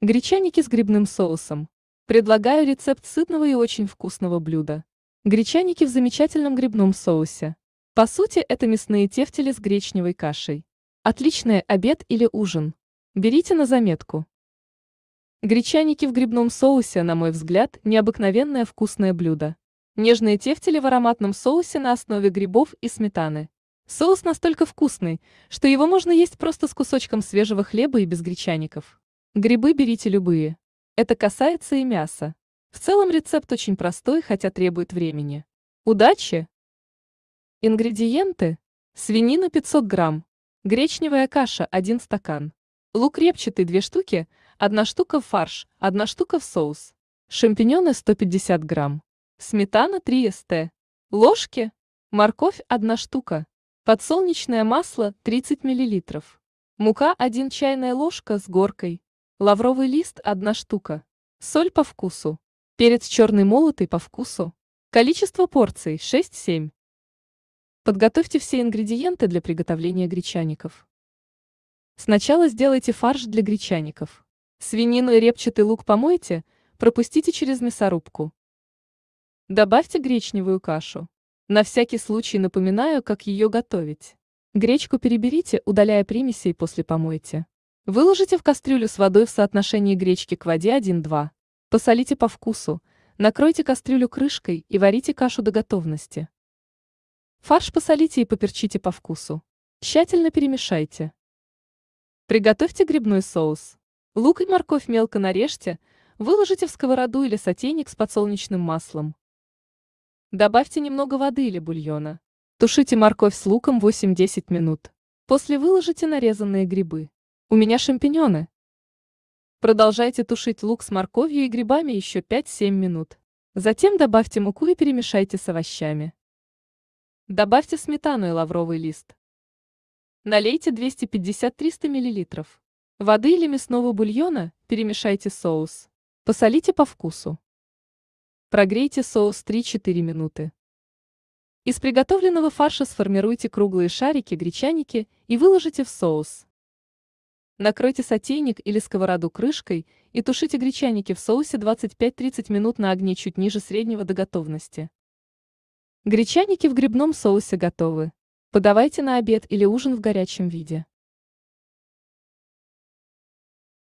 Гречаники с грибным соусом. Предлагаю рецепт сытного и очень вкусного блюда. Гречаники в замечательном грибном соусе. По сути, это мясные тефтели с гречневой кашей. Отличный обед или ужин. Берите на заметку. Гречаники в грибном соусе, на мой взгляд, необыкновенное вкусное блюдо. Нежные тефтели в ароматном соусе на основе грибов и сметаны. Соус настолько вкусный, что его можно есть просто с кусочком свежего хлеба и без гречаников. Грибы берите любые. Это касается и мяса. В целом рецепт очень простой, хотя требует времени. Удачи! Ингредиенты. Свинина 500 грамм. Гречневая каша 1 стакан. Лук репчатый 2 штуки, 1 штука в фарш, 1 штука в соус. Шампиньоны 150 грамм. Сметана 3 ст. Ложки. Морковь 1 штука. Подсолнечное масло 30 миллилитров. Мука 1 чайная ложка с горкой. Лавровый лист – одна штука. Соль по вкусу. Перец черный молотый по вкусу. Количество порций – 6-7. Подготовьте все ингредиенты для приготовления гречаников. Сначала сделайте фарш для гречаников. Свинину и репчатый лук помойте, пропустите через мясорубку. Добавьте гречневую кашу. На всякий случай напоминаю, как ее готовить. Гречку переберите, удаляя примеси и после помойте. Выложите в кастрюлю с водой в соотношении гречки к воде 1-2. Посолите по вкусу, накройте кастрюлю крышкой и варите кашу до готовности. Фарш посолите и поперчите по вкусу. Тщательно перемешайте. Приготовьте грибной соус. Лук и морковь мелко нарежьте, выложите в сковороду или сотейник с подсолнечным маслом. Добавьте немного воды или бульона. Тушите морковь с луком 8-10 минут. После выложите нарезанные грибы. У меня шампиньоны. Продолжайте тушить лук с морковью и грибами еще 5-7 минут. Затем добавьте муку и перемешайте с овощами. Добавьте сметану и лавровый лист. Налейте 250-300 мл. Воды или мясного бульона, перемешайте соус. Посолите по вкусу. Прогрейте соус 3-4 минуты. Из приготовленного фарша сформируйте круглые шарики-гречаники и выложите в соус. Накройте сотейник или сковороду крышкой и тушите гречаники в соусе 25-30 минут на огне чуть ниже среднего до готовности. Гречаники в грибном соусе готовы. Подавайте на обед или ужин в горячем виде.